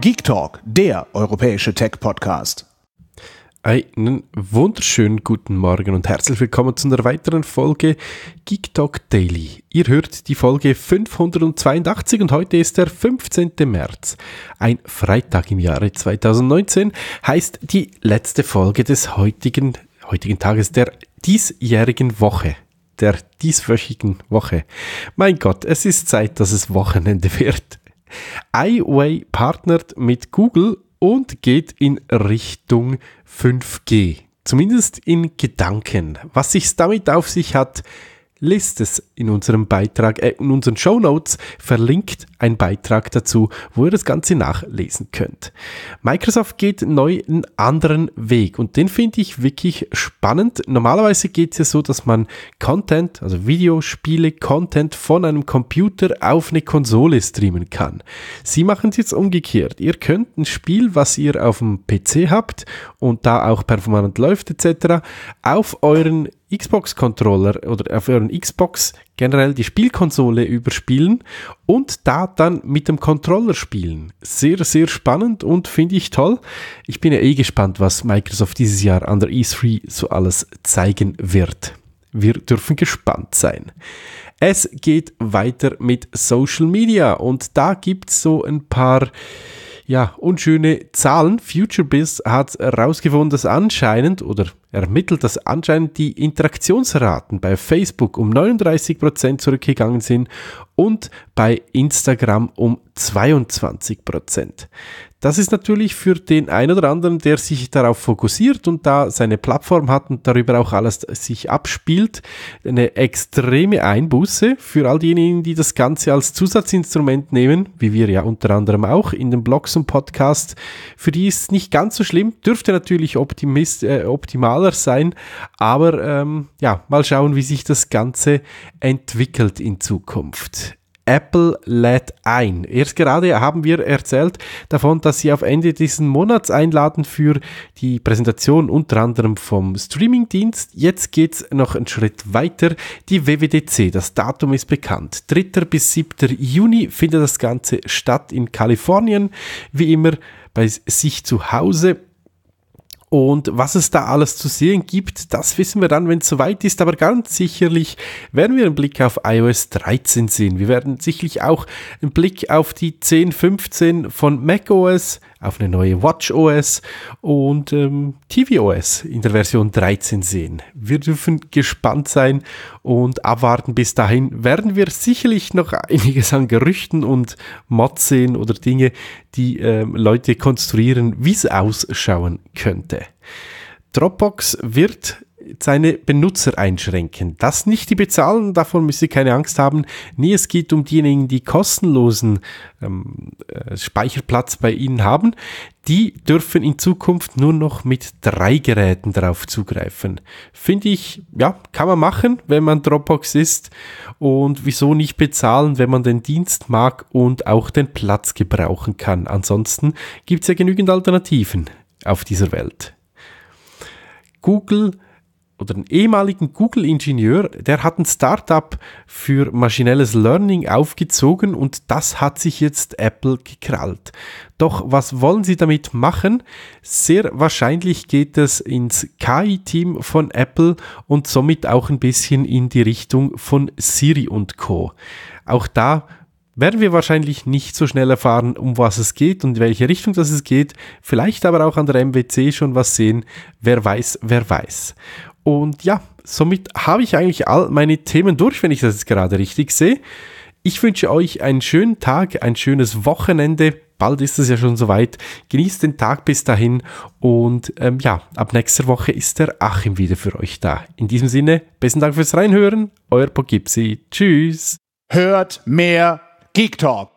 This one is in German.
Geek Talk, der europäische Tech-Podcast. Einen wunderschönen guten Morgen und herzlich willkommen zu einer weiteren Folge Geek Talk Daily. Ihr hört die Folge 582 und heute ist der 15. März. Ein Freitag im Jahre 2019 heißt die letzte Folge des heutigen, heutigen Tages der diesjährigen Woche der dieswöchigen Woche. Mein Gott, es ist Zeit, dass es Wochenende wird iWay partnert mit Google und geht in Richtung 5G. Zumindest in Gedanken. Was sich damit auf sich hat, lest es in unserem Beitrag, äh, in unseren Show Notes verlinkt ein Beitrag dazu, wo ihr das Ganze nachlesen könnt. Microsoft geht neu einen anderen Weg und den finde ich wirklich spannend. Normalerweise geht es ja so, dass man Content, also Videospiele, Content von einem Computer auf eine Konsole streamen kann. Sie machen es jetzt umgekehrt. Ihr könnt ein Spiel, was ihr auf dem PC habt und da auch performant läuft etc., auf euren Xbox-Controller oder auf euren Xbox generell die Spielkonsole überspielen und da dann mit dem Controller spielen. Sehr, sehr spannend und finde ich toll. Ich bin ja eh gespannt, was Microsoft dieses Jahr an der E3 so alles zeigen wird. Wir dürfen gespannt sein. Es geht weiter mit Social Media und da gibt es so ein paar ja, unschöne Zahlen. FutureBiz hat herausgefunden, dass anscheinend oder ermittelt, dass anscheinend die Interaktionsraten bei Facebook um 39% Prozent zurückgegangen sind und bei Instagram um 22%. Prozent. Das ist natürlich für den einen oder anderen, der sich darauf fokussiert und da seine Plattform hat und darüber auch alles sich abspielt, eine extreme Einbuße für all diejenigen, die das Ganze als Zusatzinstrument nehmen, wie wir ja unter anderem auch in den Blogs und Podcasts. Für die ist es nicht ganz so schlimm, dürfte natürlich optimist, äh, optimaler sein, aber ähm, ja, mal schauen, wie sich das Ganze entwickelt in Zukunft. Apple lädt ein. Erst gerade haben wir erzählt davon, dass sie auf Ende diesen Monats einladen für die Präsentation unter anderem vom Streamingdienst. Jetzt geht's noch einen Schritt weiter. Die WWDC, das Datum ist bekannt. 3. bis 7. Juni findet das Ganze statt in Kalifornien, wie immer bei sich zu Hause. Und was es da alles zu sehen gibt, das wissen wir dann, wenn es soweit ist. Aber ganz sicherlich werden wir einen Blick auf iOS 13 sehen. Wir werden sicherlich auch einen Blick auf die 10.15 von macOS auf eine neue WatchOS und ähm, TVOS in der Version 13 sehen. Wir dürfen gespannt sein und abwarten. Bis dahin werden wir sicherlich noch einiges an Gerüchten und Mods sehen oder Dinge, die ähm, Leute konstruieren, wie es ausschauen könnte. Dropbox wird seine Benutzer einschränken. Das nicht die bezahlen, davon müsst ihr keine Angst haben. Nee, es geht um diejenigen, die kostenlosen ähm, äh, Speicherplatz bei Ihnen haben. Die dürfen in Zukunft nur noch mit drei Geräten darauf zugreifen. Finde ich, ja, kann man machen, wenn man Dropbox ist. Und wieso nicht bezahlen, wenn man den Dienst mag und auch den Platz gebrauchen kann. Ansonsten gibt es ja genügend Alternativen auf dieser Welt. Google oder einen ehemaligen Google-Ingenieur, der hat ein Startup für maschinelles Learning aufgezogen und das hat sich jetzt Apple gekrallt. Doch was wollen sie damit machen? Sehr wahrscheinlich geht es ins KI-Team von Apple und somit auch ein bisschen in die Richtung von Siri und Co. Auch da werden wir wahrscheinlich nicht so schnell erfahren, um was es geht und in welche Richtung das es geht. Vielleicht aber auch an der MWC schon was sehen. Wer weiß, wer weiß. Und ja, somit habe ich eigentlich all meine Themen durch, wenn ich das jetzt gerade richtig sehe. Ich wünsche euch einen schönen Tag, ein schönes Wochenende. Bald ist es ja schon soweit. Genießt den Tag bis dahin. Und ähm, ja, ab nächster Woche ist der Achim wieder für euch da. In diesem Sinne, besten Dank fürs Reinhören. Euer Pogipsi. Tschüss. Hört mehr Geek Talk.